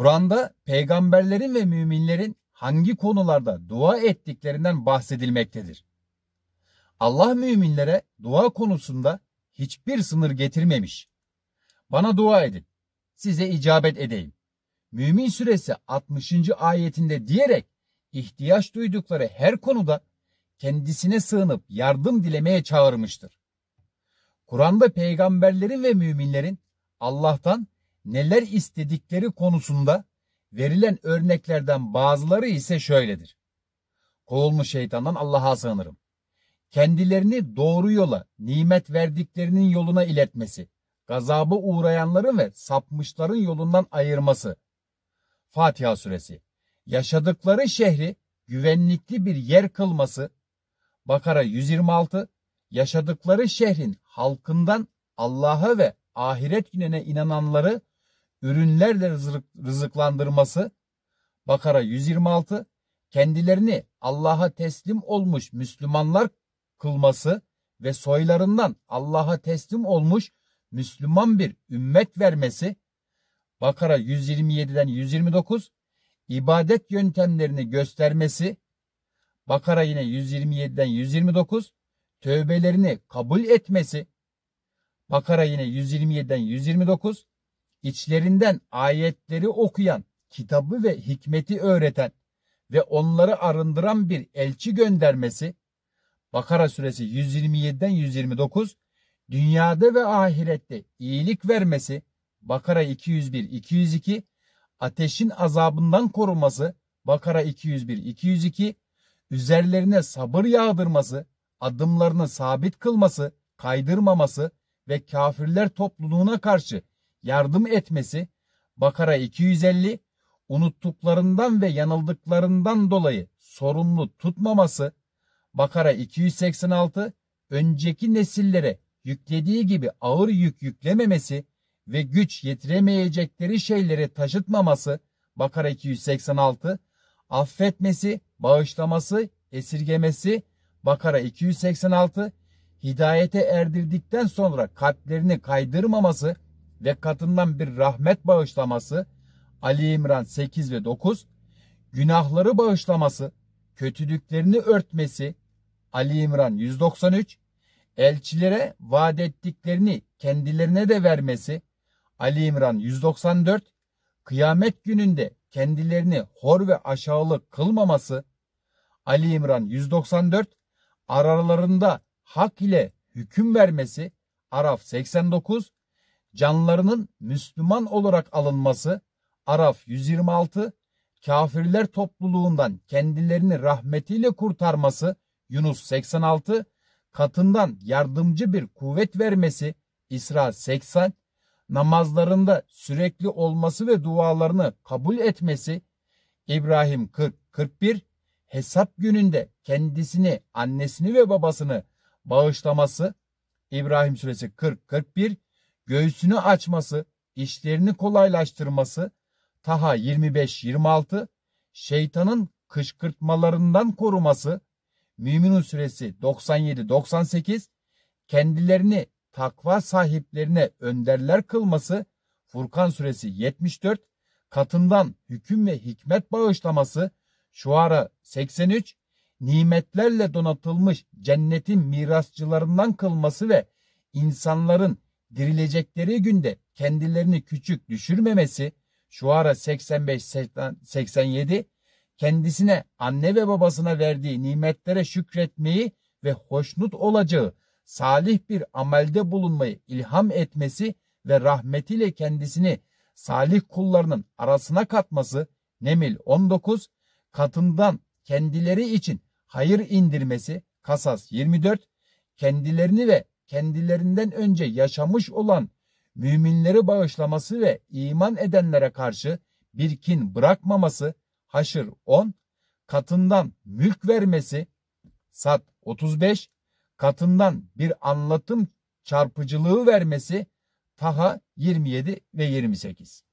Kur'an'da peygamberlerin ve müminlerin hangi konularda dua ettiklerinden bahsedilmektedir. Allah müminlere dua konusunda hiçbir sınır getirmemiş. Bana dua edin, size icabet edeyim. Mümin suresi 60. ayetinde diyerek ihtiyaç duydukları her konuda kendisine sığınıp yardım dilemeye çağırmıştır. Kur'an'da peygamberlerin ve müminlerin Allah'tan neler istedikleri konusunda verilen örneklerden bazıları ise şöyledir. Kovulmuş şeytandan Allah'a sığınırım. Kendilerini doğru yola, nimet verdiklerinin yoluna iletmesi, gazabı uğrayanların ve sapmışların yolundan ayırması. Fatiha suresi. Yaşadıkları şehri güvenlikli bir yer kılması. Bakara 126. Yaşadıkları şehrin halkından Allah'a ve ahiret gününe inananları ürünlerle rızık, rızıklandırması Bakara 126 kendilerini Allah'a teslim olmuş Müslümanlar kılması ve soylarından Allah'a teslim olmuş Müslüman bir ümmet vermesi Bakara 127'den 129 ibadet yöntemlerini göstermesi Bakara yine 127'den 129 tövbelerini kabul etmesi Bakara yine 127'den 129 içlerinden ayetleri okuyan, kitabı ve hikmeti öğreten ve onları arındıran bir elçi göndermesi, Bakara suresi 127'den 129, dünyada ve ahirette iyilik vermesi, Bakara 201-202, ateşin azabından koruması, Bakara 201-202, üzerlerine sabır yağdırması, adımlarını sabit kılması, kaydırmaması ve kafirler topluluğuna karşı yardım etmesi Bakara 250 unuttuklarından ve yanıldıklarından dolayı sorumlu tutmaması Bakara 286 önceki nesillere yüklediği gibi ağır yük yüklememesi ve güç yetiremeyecekleri şeyleri taşıtmaması Bakara 286 affetmesi, bağışlaması, esirgemesi Bakara 286 hidayete erdirdikten sonra kalplerini kaydırmaması ve katından bir rahmet bağışlaması Ali İmran 8 ve 9, günahları bağışlaması, kötülüklerini örtmesi Ali İmran 193, elçilere vaat ettiklerini kendilerine de vermesi Ali İmran 194, kıyamet gününde kendilerini hor ve aşağılık kılmaması Ali İmran 194, aralarında hak ile hüküm vermesi Araf 89, canlarının Müslüman olarak alınması Araf 126, kafirler topluluğundan kendilerini rahmetiyle kurtarması Yunus 86, katından yardımcı bir kuvvet vermesi İsra 80, namazlarında sürekli olması ve dualarını kabul etmesi İbrahim 40 41 hesap gününde kendisini, annesini ve babasını bağışlaması İbrahim suresi 40 41 göğsünü açması, işlerini kolaylaştırması, Taha 25-26, şeytanın kışkırtmalarından koruması, Müminun Suresi 97-98, kendilerini takva sahiplerine önderler kılması, Furkan Suresi 74, katından hüküm ve hikmet bağışlaması, Şuara 83, nimetlerle donatılmış cennetin mirasçılarından kılması ve insanların dirilecekleri günde kendilerini küçük düşürmemesi şu ara 85-87 kendisine anne ve babasına verdiği nimetlere şükretmeyi ve hoşnut olacağı salih bir amelde bulunmayı ilham etmesi ve rahmetiyle kendisini salih kullarının arasına katması Nemil 19 katından kendileri için hayır indirmesi Kasas 24 kendilerini ve kendilerinden önce yaşamış olan müminleri bağışlaması ve iman edenlere karşı bir kin bırakmaması, Haşr 10, katından mülk vermesi, Sat 35, katından bir anlatım çarpıcılığı vermesi, Taha 27 ve 28.